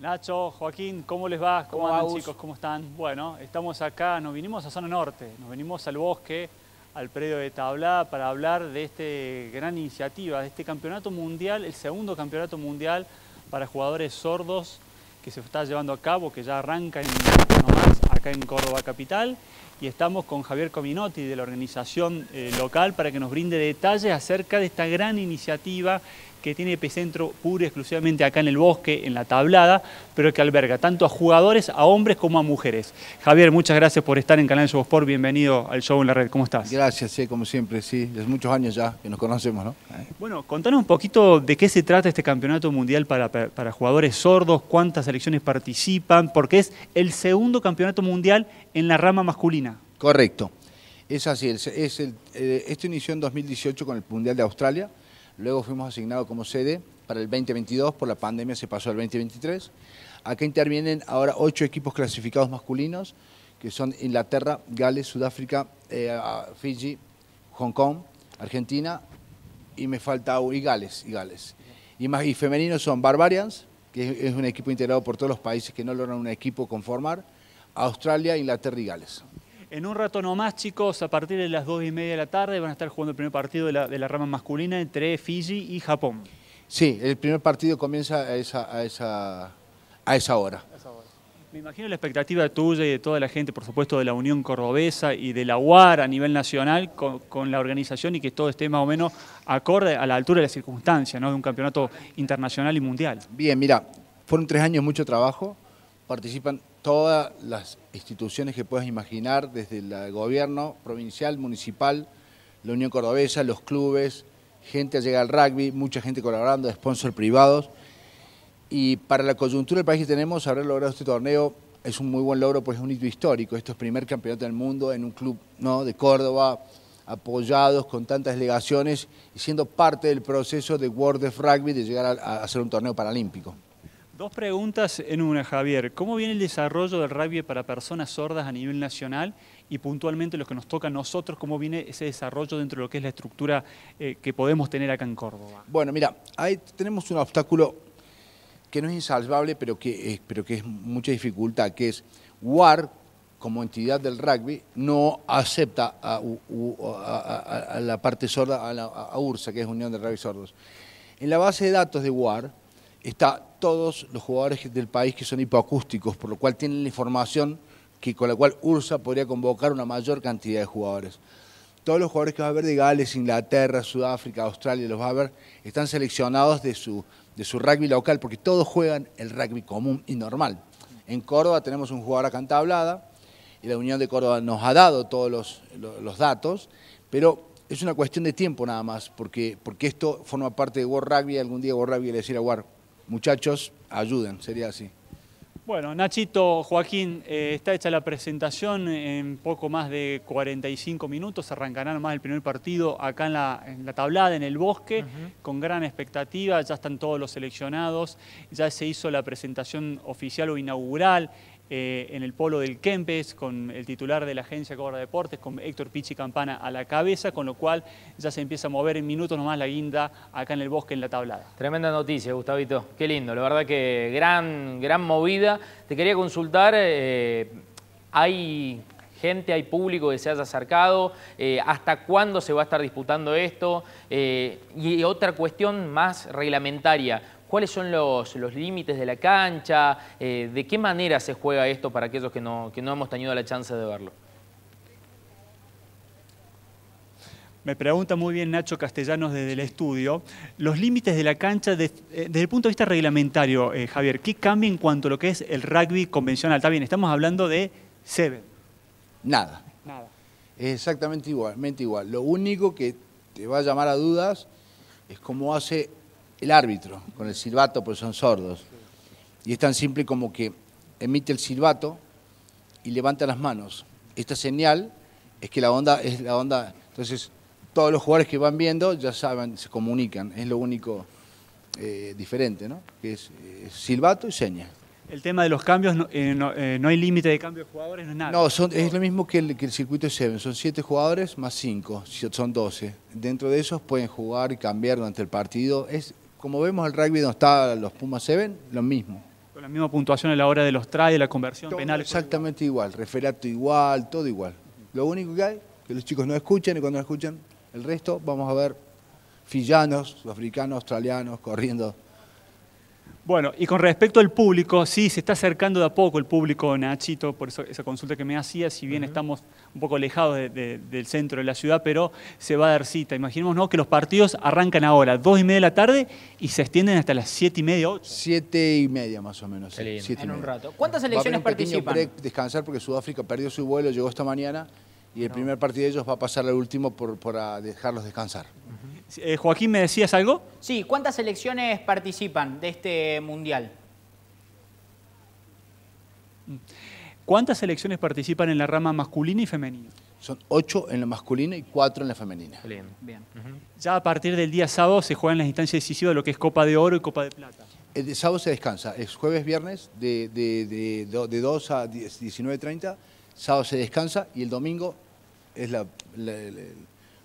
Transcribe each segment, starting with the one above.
Nacho, Joaquín, ¿cómo les va? ¿Cómo, andan, chicos? ¿Cómo están? Bueno, estamos acá, nos vinimos a Zona Norte, nos vinimos al bosque, al predio de Tabla, para hablar de esta gran iniciativa, de este campeonato mundial, el segundo campeonato mundial para jugadores sordos que se está llevando a cabo, que ya arranca en, acá en Córdoba Capital. Y estamos con Javier Cominotti de la organización eh, local para que nos brinde detalles acerca de esta gran iniciativa que tiene epicentro puro y exclusivamente acá en el bosque, en la tablada, pero que alberga tanto a jugadores, a hombres como a mujeres. Javier, muchas gracias por estar en Canal de Sport, bienvenido al show en la red, ¿cómo estás? Gracias, eh, como siempre, sí, desde muchos años ya que nos conocemos, ¿no? Eh. Bueno, contanos un poquito de qué se trata este campeonato mundial para, jugadores sordos, cuántas selecciones participan, porque es el segundo campeonato mundial en la rama masculina. Correcto. Es así, es el, eh, esto inició en 2018 con el Mundial de Australia, Luego fuimos asignados como sede para el 2022, por la pandemia se pasó al 2023. Acá intervienen ahora ocho equipos clasificados masculinos, que son Inglaterra, Gales, Sudáfrica, eh, ah, Fiji, Hong Kong, Argentina y me falta y Gales. Y, Gales. y, más, y femeninos son Barbarians, que es un equipo integrado por todos los países que no logran un equipo conformar, Australia, Inglaterra y Gales. En un rato nomás, chicos, a partir de las 2 y media de la tarde van a estar jugando el primer partido de la, rama masculina entre Fiji y Japón. Sí, el primer partido comienza a esa, a esa, hora. Me imagino la expectativa tuya y de toda la gente, por supuesto, de la Unión Cordobesa y de la UAR a nivel nacional con, la organización y que todo esté más o menos acorde a la altura de las circunstancias, ¿no? De un campeonato internacional y mundial. Bien, mira, fueron tres años mucho trabajo, participan todas las instituciones que puedas imaginar, desde el gobierno provincial, municipal, la Unión Cordobesa, los clubes, gente llega al rugby, mucha gente colaborando, sponsors privados. Y para la coyuntura del país que tenemos, haber logrado este torneo es un muy buen logro, pues es un hito histórico. Esto es primer campeonato del mundo en un club ¿no? de Córdoba, apoyados con tantas delegaciones y siendo parte del proceso de World of Rugby de llegar a hacer un torneo paralímpico. Dos preguntas en una, Javier. ¿Cómo viene el desarrollo del rugby para personas sordas a nivel nacional y puntualmente lo que nos toca a nosotros, cómo viene ese desarrollo dentro de lo que es la estructura eh, que podemos tener acá en Córdoba? Bueno, mira, ahí tenemos un obstáculo que no es insalvable, pero que, es, pero que es mucha dificultad, que es War como entidad del rugby, no acepta a, la parte sorda, a, URSA, que es Unión de Rugby Sordos. En la base de datos de War está todos los jugadores del país que son hipoacústicos, por lo cual tienen la información que, con la cual URSA podría convocar una mayor cantidad de jugadores. Todos los jugadores que va a haber de Gales, Inglaterra, Sudáfrica, Australia, los va a haber, están seleccionados de su, de su rugby local, porque todos juegan el rugby común y normal. En Córdoba tenemos un jugador a y la Unión de Córdoba nos ha dado todos los, datos, pero es una cuestión de tiempo nada más, porque, porque esto forma parte de World Rugby, algún día World Rugby le decir a War, muchachos, ayuden, sería así. Bueno, Nachito, Joaquín, eh, está hecha la presentación en poco más de 45 minutos, arrancarán más el primer partido acá en la, tablada, en el bosque, con gran expectativa, ya están todos los seleccionados, ya se hizo la presentación oficial o inaugural eh, en el polo del Kempes, con el titular de la agencia Cobra Deportes, con Héctor Pichi Campana a la cabeza, con lo cual ya se empieza a mover en minutos nomás la guinda acá en el bosque, en la tablada. Tremenda noticia, Gustavito. Qué lindo, la verdad que gran, gran movida. Te quería consultar, eh, hay gente, hay público que se haya acercado, eh, hasta cuándo se va a estar disputando esto. Eh, y otra cuestión más reglamentaria, ¿cuáles son los, límites de la cancha? Eh, ¿De qué manera se juega esto para aquellos que no, hemos tenido la chance de verlo? Me pregunta muy bien Nacho Castellanos desde el estudio. Los límites de la cancha, desde el punto de vista reglamentario, Javier, ¿qué cambia en cuanto a lo que es el rugby convencional? Está bien, estamos hablando de Seven, Nada. Es exactamente igualmente igual. Lo único que te va a llamar a dudas es cómo hace el árbitro con el silbato, porque son sordos. Y es tan simple como que emite el silbato y levanta las manos. Esta señal es que la onda es la onda. Entonces, todos los jugadores que van viendo ya saben, se comunican. Es lo único eh, diferente, ¿no? Que es eh, silbato y señas. El tema de los cambios, eh, eh, no, hay límite de cambio de jugadores, no es nada. No, son, es lo mismo que el, que el circuito 7, son siete jugadores más cinco, son doce. Dentro de esos pueden jugar y cambiar durante el partido. Es Como vemos el rugby donde está los Pumas Seven, lo mismo. Con la misma puntuación a la hora de los tries, la conversión penal. Exactamente igual. referato igual, todo igual. Lo único que hay, que los chicos no escuchan y cuando no escuchan, el resto vamos a ver fillanos, africanos, australianos, corriendo. Bueno, y con respecto al público, sí, se está acercando de a poco el público Nachito, por eso esa consulta que me hacía, si bien estamos un poco alejados del centro de la ciudad, pero se va a dar cita. ¿no? que los partidos arrancan ahora, dos y media de la tarde, y se extienden hasta las siete y media, ocho. Siete y media más o menos. Sí, en un rato. ¿Cuántas elecciones participan? descansar porque Sudáfrica perdió su vuelo, llegó esta mañana, y el primer partido de ellos va a pasar al último por, dejarlos descansar. Eh, Joaquín, ¿me decías algo? Sí, ¿cuántas selecciones participan de este Mundial? ¿Cuántas selecciones participan en la rama masculina y femenina? Son ocho en la masculina y cuatro en la femenina. Bien. Bien. Ya a partir del día sábado se juegan las instancias decisivas de lo que es Copa de Oro y Copa de Plata. El sábado se descansa, es jueves, viernes, de, de, de, de 2 a 19.30, sábado se descansa y el domingo es la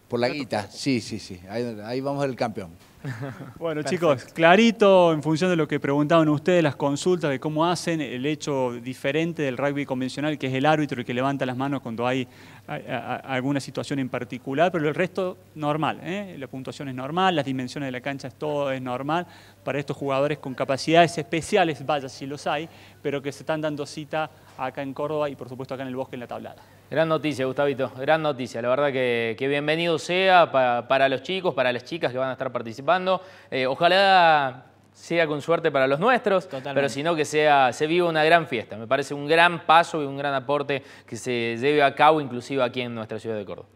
por la guita, sí, sí, sí. Ahí, vamos el campeón. Bueno, chicos, clarito en función de lo que preguntaban ustedes, las consultas de cómo hacen, el hecho diferente del rugby convencional, que es el árbitro el que levanta las manos cuando hay, alguna situación en particular, pero el resto normal, ¿eh? la puntuación es normal, las dimensiones de la cancha es todo es normal para estos jugadores con capacidades especiales, vaya si los hay, pero que se están dando cita acá en Córdoba y por supuesto acá en el bosque en la tablada. Gran noticia, Gustavito, gran noticia. La verdad que, bienvenido sea para los chicos, para las chicas que van a estar participando. Eh, ojalá sea con suerte para los nuestros, pero pero no que sea, se viva una gran fiesta. Me parece un gran paso y un gran aporte que se lleve a cabo inclusive aquí en nuestra ciudad de Córdoba.